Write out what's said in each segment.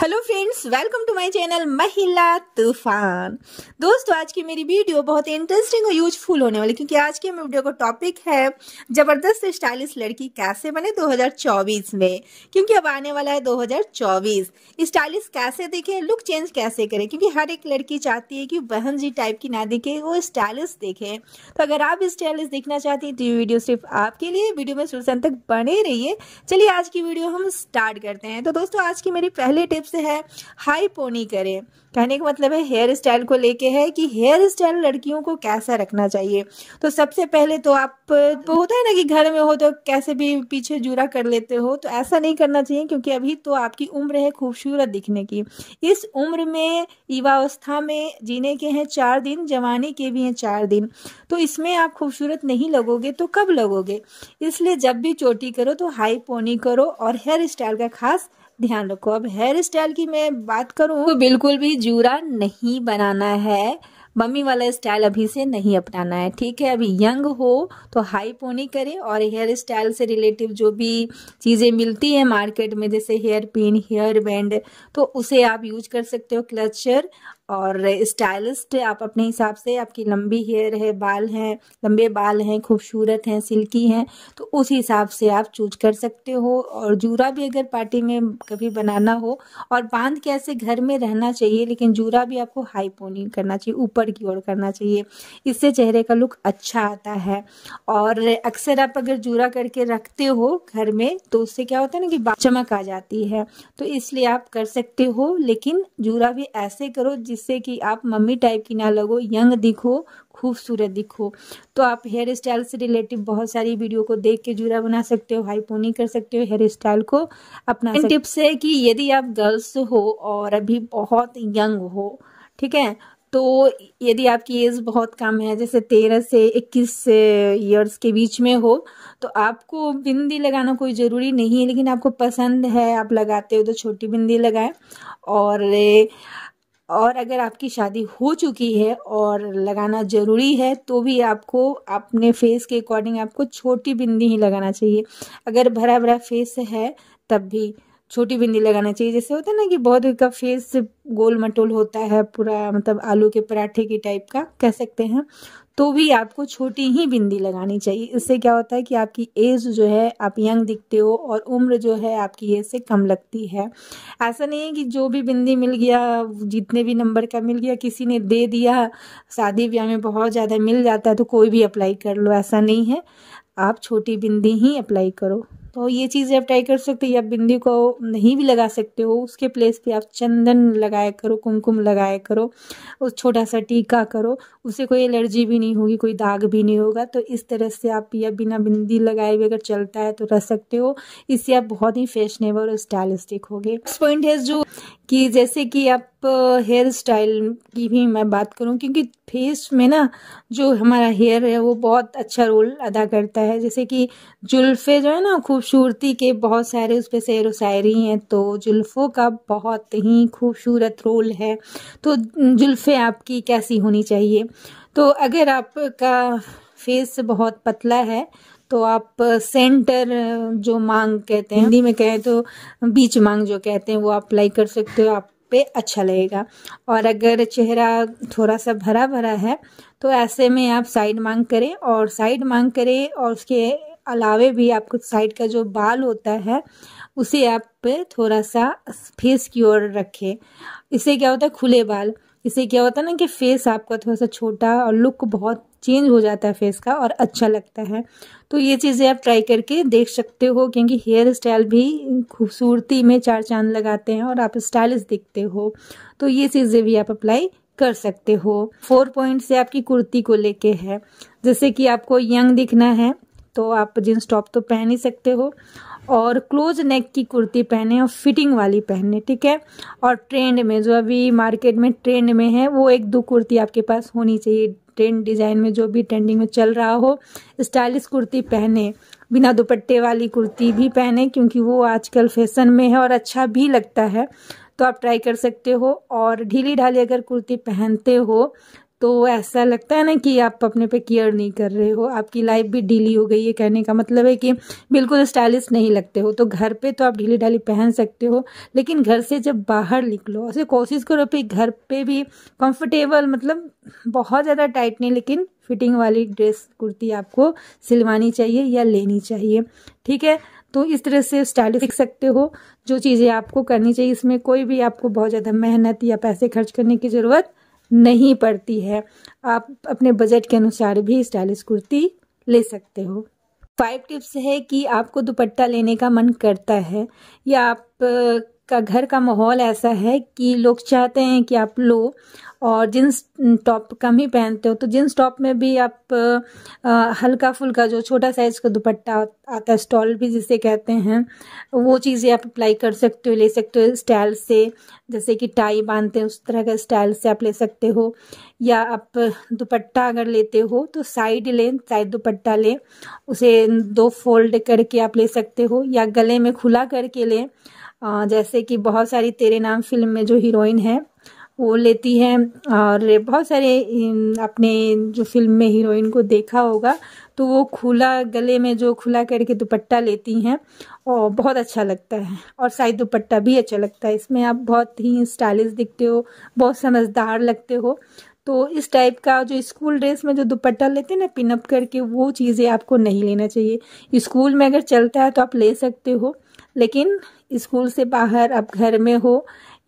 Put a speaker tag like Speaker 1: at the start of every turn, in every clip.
Speaker 1: hello friends welcome to my channel Mahila Toofan दोस्तों आज की मेरी वीडियो बहुत इंटरेस्टिंग और यूजफुल होने वाली क्योंकि आज की मेरी वीडियो का टॉपिक है जबरदस्त स्टाइलिश लड़की कैसे बने 2024 में क्योंकि अब आने वाला है 2024 स्टाइलिश कैसे देखे लुक चेंज कैसे करें क्योंकि हर एक लड़की चाहती है कि बहन जी टाइप की ना दिखे वो स्टाइलिश देखे तो अगर आप स्टाइलिश देखना चाहती है तो ये वीडियो सिर्फ आपके लिए वीडियो में शुरू तक बने रहिए चलिए आज की वीडियो हम स्टार्ट करते हैं तो दोस्तों आज की मेरी पहले टिप्स मतलब है हाई पोनी करें कहने का मतलब है हेयर स्टाइल को लेके है कि हेयर स्टाइल लड़कियों को कैसा रखना चाहिए तो सबसे पहले तो आप तो होता है ना कि घर में हो तो कैसे भी पीछे जूरा कर लेते हो तो ऐसा नहीं करना चाहिए क्योंकि अभी तो आपकी उम्र है खूबसूरत दिखने की इस उम्र में युवावस्था में जीने के हैं चार दिन जवानी के भी हैं चार दिन तो इसमें आप खूबसूरत नहीं लगोगे तो कब लगोगे इसलिए जब भी चोटी करो तो हाई पोनी करो और हेयर स्टाइल का खास ध्यान रखो अब हेयर स्टाइल की मैं बात करूँ तो बिल्कुल भी जूरा नहीं बनाना है मम्मी वाला स्टाइल अभी से नहीं अपनाना है ठीक है अभी यंग हो तो हाई पोनी करें और हेयर स्टाइल से रिलेटिव जो भी चीज़ें मिलती हैं मार्केट में जैसे हेयर पिन हेयर बैंड तो उसे आप यूज कर सकते हो क्लचर और स्टाइलिस्ट आप अपने हिसाब से आपकी लंबी हेयर है बाल हैं लंबे बाल हैं खूबसूरत हैं सिल्की हैं तो उस हिसाब से आप चूज कर सकते हो और जूरा भी अगर पार्टी में कभी बनाना हो और बांध कैसे घर में रहना चाहिए लेकिन जूरा भी आपको हाई पोनी करना चाहिए ऊपर की ओर करना चाहिए इससे चेहरे का लुक अच्छा आता है और अक्सर आप अगर जूरा करके रखते हो घर में तो उससे क्या होता है ना कि चमक आ जाती है तो इसलिए आप कर सकते हो लेकिन जूरा भी ऐसे करो जिस जिससे कि आप मम्मी टाइप की ना लगो यंग दिखो खूबसूरत दिखो तो आप हेयर स्टाइल से रिलेटिव बहुत सारी वीडियो को देख के जुड़ा बना सकते हो पोनी कर सकते हो हेयर स्टाइल को अपना टिप्स है कि यदि आप गर्ल्स हो और अभी बहुत यंग हो ठीक है तो यदि आपकी एज बहुत कम है जैसे तेरह से इक्कीस ईयर्स के बीच में हो तो आपको बिंदी लगाना कोई ज़रूरी नहीं है लेकिन आपको पसंद है आप लगाते हो तो छोटी बिंदी लगाएं और और अगर आपकी शादी हो चुकी है और लगाना ज़रूरी है तो भी आपको अपने फेस के अकॉर्डिंग आपको छोटी बिंदी ही लगाना चाहिए अगर भरा भरा फेस है तब भी छोटी बिंदी लगाना चाहिए जैसे होता है ना कि बहुत का फेस गोल मटोल होता है पूरा मतलब आलू के पराठे की टाइप का कह सकते हैं तो भी आपको छोटी ही बिंदी लगानी चाहिए इससे क्या होता है कि आपकी एज जो है आप यंग दिखते हो और उम्र जो है आपकी एज से कम लगती है ऐसा नहीं है कि जो भी बिंदी मिल गया जितने भी नंबर का मिल गया किसी ने दे दिया शादी ब्याह में बहुत ज़्यादा मिल जाता है तो कोई भी अप्लाई कर लो ऐसा नहीं है आप छोटी बिंदी ही अप्लाई करो तो ये चीज़ें आप ट्राई कर सकते हो या बिंदी को नहीं भी लगा सकते हो उसके प्लेस पे आप चंदन लगाया करो कुमकुम लगाया करो उस छोटा सा टीका करो उसे कोई एलर्जी भी नहीं होगी कोई दाग भी नहीं होगा तो इस तरह से आप या बिना बिंदी लगाए हुए अगर चलता है तो रह सकते हो इससे आप बहुत ही फैशनेबल और स्टाइलिस्टिक हो गए पॉइंट है जो कि जैसे कि आप हेयर स्टाइल की भी मैं बात करूं क्योंकि फेस में ना जो हमारा हेयर है वो बहुत अच्छा रोल अदा करता है जैसे कि जुल्फ़े जो है ना खूबसूरती के बहुत सारे उस पर शेर वायरी हैं तो जुल्फ़ों का बहुत ही खूबसूरत रोल है तो जुल्फ़े आपकी कैसी होनी चाहिए तो अगर आपका फेस बहुत पतला है तो आप सेंटर जो मांग कहते हैं हिंदी में कहें तो बीच मांग जो कहते हैं वो आप अप्लाई कर सकते हो आप पे अच्छा लगेगा और अगर चेहरा थोड़ा सा भरा भरा है तो ऐसे में आप साइड मांग करें और साइड मांग करें और उसके अलावे भी आपको साइड का जो बाल होता है उसे आप पे थोड़ा सा फेस की ओर रखें इससे क्या होता है खुले बाल इससे क्या होता है ना कि फेस आपका थोड़ा सा छोटा और लुक बहुत चेंज हो जाता है फेस का और अच्छा लगता है तो ये चीज़ें आप ट्राई करके देख सकते हो क्योंकि हेयर स्टाइल भी खूबसूरती में चार चांद लगाते हैं और आप स्टाइलिश दिखते हो तो ये चीज़ें भी आप अप्लाई कर सकते हो फोर पॉइंट से आपकी कुर्ती को लेके है जैसे कि आपको यंग दिखना है तो आप जींस टॉप तो पहन ही सकते हो और क्लोज नेक की कुर्ती पहने और फिटिंग वाली पहने ठीक है और ट्रेंड में जो अभी मार्केट में ट्रेंड में है वो एक दो कुर्ती आपके पास होनी चाहिए ट्रेंड डिज़ाइन में जो भी ट्रेंडिंग में चल रहा हो स्टाइलिश कुर्ती पहने बिना दुपट्टे वाली कुर्ती भी पहने क्योंकि वो आजकल फैशन में है और अच्छा भी लगता है तो आप ट्राई कर सकते हो और ढीली ढाली अगर कुर्ती पहनते हो तो ऐसा लगता है ना कि आप अपने पे केयर नहीं कर रहे हो आपकी लाइफ भी ढीली हो गई है कहने का मतलब है कि बिल्कुल स्टाइलिश नहीं लगते हो तो घर पे तो आप ढीली ढाली पहन सकते हो लेकिन घर से जब बाहर निकलो ऐसे कोशिश करो कि घर पे भी कंफर्टेबल मतलब बहुत ज़्यादा टाइट नहीं लेकिन फिटिंग वाली ड्रेस कुर्ती आपको सिलवानी चाहिए या लेनी चाहिए ठीक है तो इस तरह से स्टाइलिश सीख सकते हो जो चीज़ें आपको करनी चाहिए इसमें कोई भी आपको बहुत ज़्यादा मेहनत या पैसे खर्च करने की ज़रूरत नहीं पड़ती है आप अपने बजट के अनुसार भी स्टाइलिश कुर्ती ले सकते हो फाइव टिप्स है कि आपको दुपट्टा लेने का मन करता है या आप का घर का माहौल ऐसा है कि लोग चाहते हैं कि आप लो और जींस टॉप कम ही पहनते हो तो जींस टॉप में भी आप हल्का फुल्का जो छोटा साइज का दुपट्टा आता है स्टॉल भी जिसे कहते हैं वो चीज़ें आप अप्लाई कर सकते हो ले सकते हो स्टाइल से जैसे कि टाई बांधते हैं उस तरह का स्टाइल से आप ले सकते हो या आप दुपट्टा अगर लेते हो तो साइड लें साइड दुपट्टा लें उसे दो फोल्ड करके आप ले सकते हो या गले में खुला करके लें जैसे कि बहुत सारी तेरे नाम फिल्म में जो हीरोइन है वो लेती है और बहुत सारे अपने जो फिल्म में हीरोइन को देखा होगा तो वो खुला गले में जो खुला करके दुपट्टा लेती हैं और बहुत अच्छा लगता है और साइड दुपट्टा भी अच्छा लगता है इसमें आप बहुत ही स्टाइलिश दिखते हो बहुत समझदार लगते हो तो इस टाइप का जो स्कूल ड्रेस में जो दुपट्टा लेते हैं ना पिनअप करके वो चीज़ें आपको नहीं लेना चाहिए स्कूल में अगर चलता है तो आप ले सकते हो लेकिन स्कूल से बाहर आप घर में हो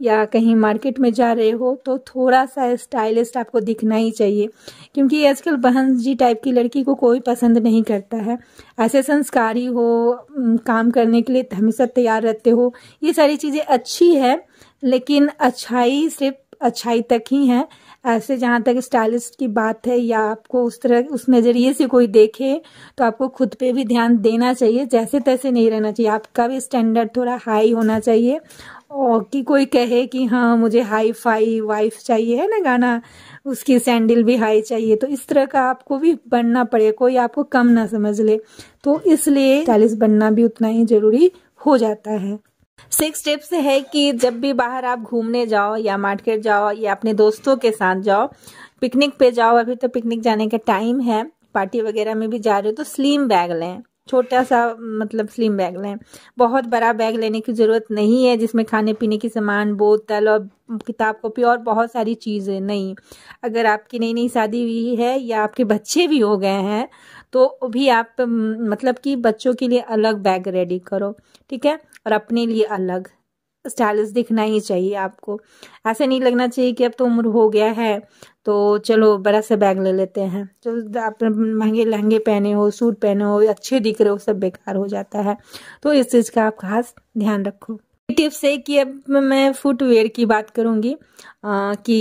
Speaker 1: या कहीं मार्केट में जा रहे हो तो थोड़ा सा स्टाइलिस्ट आपको दिखना ही चाहिए क्योंकि आजकल बहन जी टाइप की लड़की को कोई पसंद नहीं करता है ऐसे संस्कारी हो काम करने के लिए हमेशा तैयार रहते हो ये सारी चीज़ें अच्छी है लेकिन अच्छाई सिर्फ अच्छाई तक ही है ऐसे जहाँ तक स्टाइलिस्ट की बात है या आपको उस तरह उस नज़रिए से कोई देखे तो आपको खुद पे भी ध्यान देना चाहिए जैसे तैसे नहीं रहना चाहिए आपका भी स्टैंडर्ड थोड़ा हाई होना चाहिए और कि कोई कहे कि हाँ मुझे हाई फाई वाइफ चाहिए है ना गाना उसकी सैंडल भी हाई चाहिए तो इस तरह का आपको भी बनना पड़े कोई आपको कम ना समझ ले तो इसलिए स्टाइलिस्ट बनना भी उतना ही ज़रूरी हो जाता है सिक्स टिप्स है कि जब भी बाहर आप घूमने जाओ या मार्केट जाओ या अपने दोस्तों के साथ जाओ पिकनिक पे जाओ अभी तो पिकनिक जाने का टाइम है पार्टी वगैरह में भी जा रहे हो तो स्लीम बैग लें छोटा सा मतलब स्लिम बैग लें बहुत बड़ा बैग लेने की ज़रूरत नहीं है जिसमें खाने पीने की सामान बोतल और किताब कॉपी और बहुत सारी चीज़ें नहीं अगर आपकी नई नई शादी हुई है या आपके बच्चे भी हो गए हैं तो भी आप मतलब कि बच्चों के लिए अलग बैग रेडी करो ठीक है और अपने लिए अलग स्टाइलिश दिखना ही चाहिए आपको ऐसे नहीं लगना चाहिए कि अब तो उम्र हो गया है तो चलो बड़ा सा बैग ले लेते हैं जो आप महंगे लहंगे पहने हो सूट पहने हो अच्छे दिख रहे हो सब बेकार हो जाता है तो इस चीज़ का आप खास ध्यान रखो टिप्स है कि अब मैं फुटवेयर की बात करूँगी कि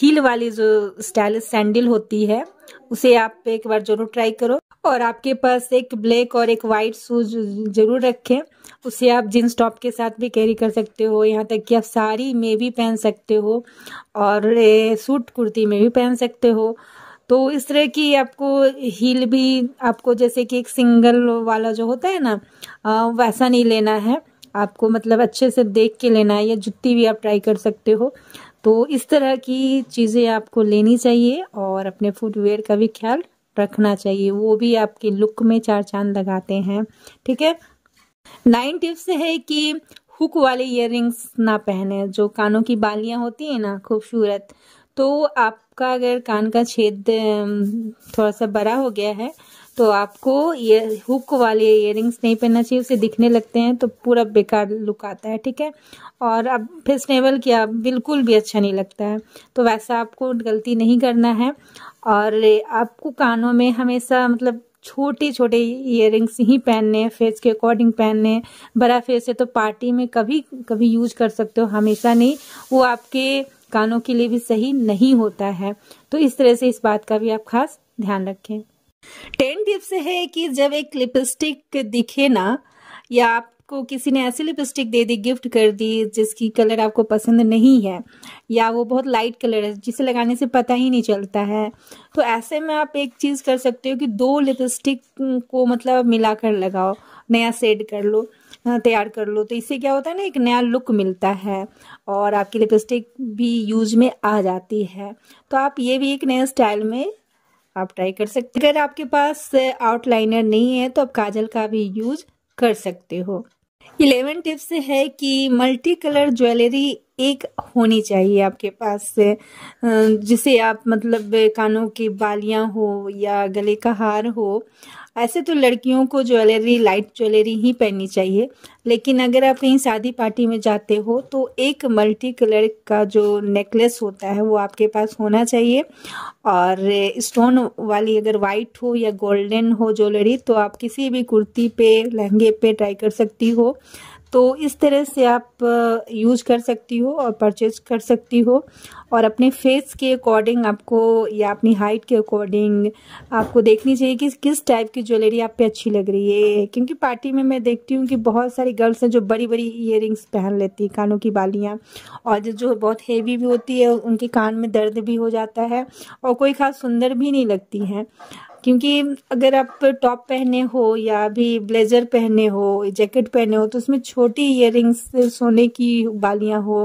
Speaker 1: हील वाली जो स्टाइलिश सैंडल होती है उसे आप एक बार जरूर ट्राई करो और आपके पास एक ब्लैक और एक वाइट शूज जरूर रखें उसे आप जीन्स टॉप के साथ भी कैरी कर सकते हो यहाँ तक कि आप साड़ी में भी पहन सकते हो और सूट कुर्ती में भी पहन सकते हो तो इस तरह की आपको हील भी आपको जैसे कि एक सिंगल वाला जो होता है ना वैसा नहीं लेना है आपको मतलब अच्छे से देख के लेना है या जुत्ती भी आप ट्राई कर सकते हो तो इस तरह की चीज़ें आपको लेनी चाहिए और अपने फुटवेयर का भी ख्याल रखना चाहिए वो भी आपके लुक में चार चांद लगाते हैं ठीक है नाइन टिप्स है कि हुक वाले इयर ना पहने जो कानों की बालियां होती हैं ना खूबसूरत तो आपका अगर कान का छेद थोड़ा सा बड़ा हो गया है तो आपको ये हुक वाले इयरिंग्स नहीं पहनना चाहिए उसे दिखने लगते हैं तो पूरा बेकार लुक आता है ठीक है और अब फैशनेबल किया बिल्कुल भी अच्छा नहीं लगता है तो वैसा आपको गलती नहीं करना है और आपको कानों में हमेशा मतलब छोटे छोटे इयर ही पहनने हैं फेस के अकॉर्डिंग पहनने बड़ा फेस है तो पार्टी में कभी कभी यूज कर सकते हो हमेशा नहीं वो आपके कानों के लिए भी सही नहीं होता है तो इस तरह से इस बात का भी आप खास ध्यान रखें टेन टिप्स है कि जब एक लिपस्टिक दिखे ना या आपको किसी ने ऐसी लिपस्टिक दे दी गिफ्ट कर दी जिसकी कलर आपको पसंद नहीं है या वो बहुत लाइट कलर है जिसे लगाने से पता ही नहीं चलता है तो ऐसे में आप एक चीज़ कर सकते हो कि दो लिपस्टिक को मतलब मिलाकर लगाओ नया सेड कर लो तैयार कर लो तो इससे क्या होता है ना एक नया लुक मिलता है और आपकी लिपस्टिक भी यूज में आ जाती है तो आप ये भी एक नए स्टाइल में आप ट्राई कर सकते अगर आपके पास आउटलाइनर नहीं है तो आप काजल का भी यूज कर सकते हो इलेवन टिप्स है कि मल्टी कलर ज्वेलरी एक होनी चाहिए आपके पास जिसे आप मतलब कानों की बालियां हो या गले का हार हो ऐसे तो लड़कियों को ज्वेलरी लाइट ज्वेलरी ही पहननी चाहिए लेकिन अगर आप कहीं शादी पार्टी में जाते हो तो एक मल्टी कलर का जो नेकलेस होता है वो आपके पास होना चाहिए और स्टोन वाली अगर वाइट हो या गोल्डन हो ज्वेलरी तो आप किसी भी कुर्ती पे लहंगे पे ट्राई कर सकती हो तो इस तरह से आप यूज कर सकती हो और परचेज कर सकती हो और अपने फेस के अकॉर्डिंग आपको या अपनी हाइट के अकॉर्डिंग आपको देखनी चाहिए कि किस टाइप की ज्वेलरी आप पे अच्छी लग रही है क्योंकि पार्टी में मैं देखती हूँ कि बहुत सारी गर्ल्स हैं जो बड़ी बड़ी इयर पहन लेती हैं कानों की बालियाँ और जो बहुत हेवी भी होती है उनके कान में दर्द भी हो जाता है और कोई खास सुंदर भी नहीं लगती हैं क्योंकि अगर आप टॉप पहने हो या अभी ब्लेजर पहने हो जैकेट पहने हो तो उसमें छोटी इयर सोने की बालियां हो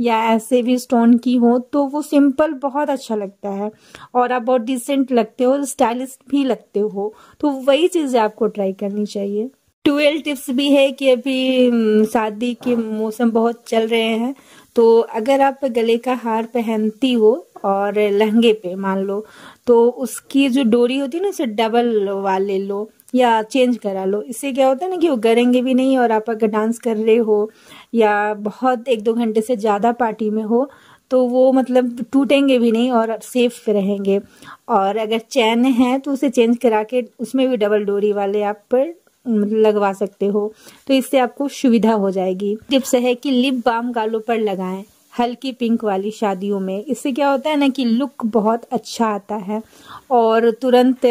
Speaker 1: या ऐसे भी स्टोन की हो तो वो सिंपल बहुत अच्छा लगता है और आप बहुत डिसेंट लगते हो स्टाइलिश भी लगते हो तो वही चीज़ें आपको ट्राई करनी चाहिए ट्वेल्व टिप्स भी है कि अभी हम्म, शादी के मौसम बहुत चल रहे हैं तो अगर आप गले का हार पहनती हो और लहंगे पे मान लो तो उसकी जो डोरी होती है ना उसे डबल वाले लो या चेंज करा लो इससे क्या होता है ना कि वो गरेंगे भी नहीं और आप अगर डांस कर रहे हो या बहुत एक दो घंटे से ज़्यादा पार्टी में हो तो वो मतलब टूटेंगे भी नहीं और सेफ रहेंगे और अगर चैन है तो उसे चेंज करा के उसमें भी डबल डोरी वाले आप पर लगवा सकते हो तो इससे आपको सुविधा हो जाएगी टिप्स है कि लिप बाम गालों पर लगाएं हल्की पिंक वाली शादियों में इससे क्या होता है ना कि लुक बहुत अच्छा आता है और तुरंत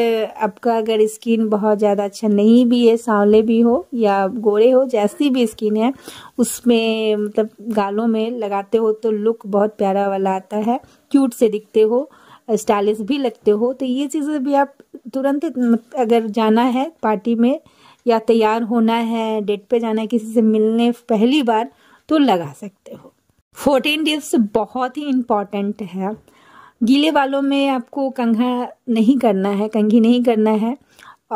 Speaker 1: आपका अगर स्किन बहुत ज़्यादा अच्छा नहीं भी है सांवले भी हो या गोरे हो जैसी भी स्किन है उसमें मतलब गालों में लगाते हो तो लुक बहुत प्यारा वाला आता है क्यूट से दिखते हो स्टाइलिश भी लगते हो तो ये चीज़ें भी आप तुरंत अगर जाना है पार्टी में या तैयार होना है डेट पे जाना है किसी से मिलने पहली बार तो लगा सकते हो फोर्टीन डेज बहुत ही इम्पॉर्टेंट है गीले बालों में आपको कंघा नहीं करना है कंघी नहीं करना है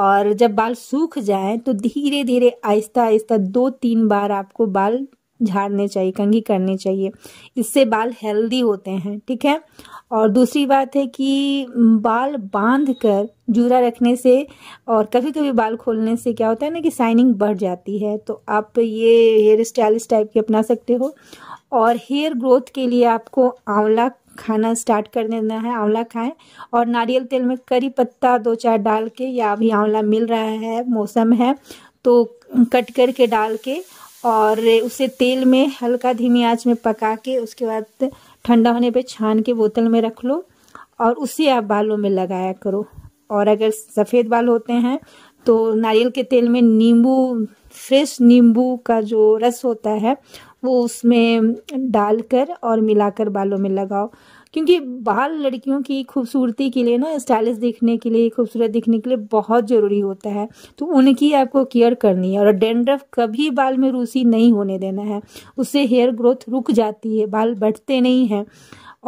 Speaker 1: और जब बाल सूख जाए तो धीरे धीरे आहिस्ता आहिस्ता दो तीन बार आपको बाल झाड़ने चाहिए कंघी करनी चाहिए इससे बाल हेल्दी होते हैं ठीक है और दूसरी बात है कि बाल बांध कर जूरा रखने से और कभी कभी बाल खोलने से क्या होता है ना कि साइनिंग बढ़ जाती है तो आप ये हेयर स्टाइल इस टाइप के अपना सकते हो और हेयर ग्रोथ के लिए आपको आंवला खाना स्टार्ट कर देना है आंवला खाएं और नारियल तेल में करी पत्ता दो चार डाल के या अभी आंवला मिल रहा है मौसम है तो कट करके डाल के और उसे तेल में हल्का धीमी आंच में पका के उसके बाद ठंडा होने पे छान के बोतल में रख लो और उसे आप बालों में लगाया करो और अगर सफ़ेद बाल होते हैं तो नारियल के तेल में नींबू फ्रेश नींबू का जो रस होता है वो उसमें डालकर और मिलाकर बालों में लगाओ क्योंकि बाल लड़कियों की खूबसूरती के लिए ना स्टाइलिश दिखने के लिए खूबसूरत दिखने के लिए बहुत ज़रूरी होता है तो उनकी आपको केयर करनी है और डेंड्रफ कभी बाल में रूसी नहीं होने देना है उससे हेयर ग्रोथ रुक जाती है बाल बढ़ते नहीं हैं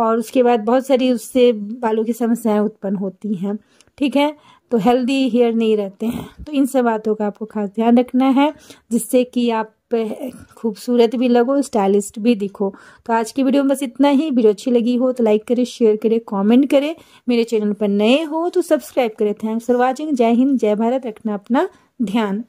Speaker 1: और उसके बाद बहुत सारी उससे बालों की समस्याएं उत्पन्न होती हैं ठीक है तो हेल्दी हेयर नहीं रहते हैं तो इन सब बातों का आपको खास ध्यान रखना है जिससे कि आप खूबसूरत भी लगो स्टाइलिस्ट भी दिखो तो आज की वीडियो में बस इतना ही वीडियो अच्छी लगी हो तो लाइक करें शेयर करें कमेंट करें मेरे चैनल पर नए हो तो सब्सक्राइब करें थैंक्स फॉर वॉचिंग जय हिंद जय भारत रखना अपना ध्यान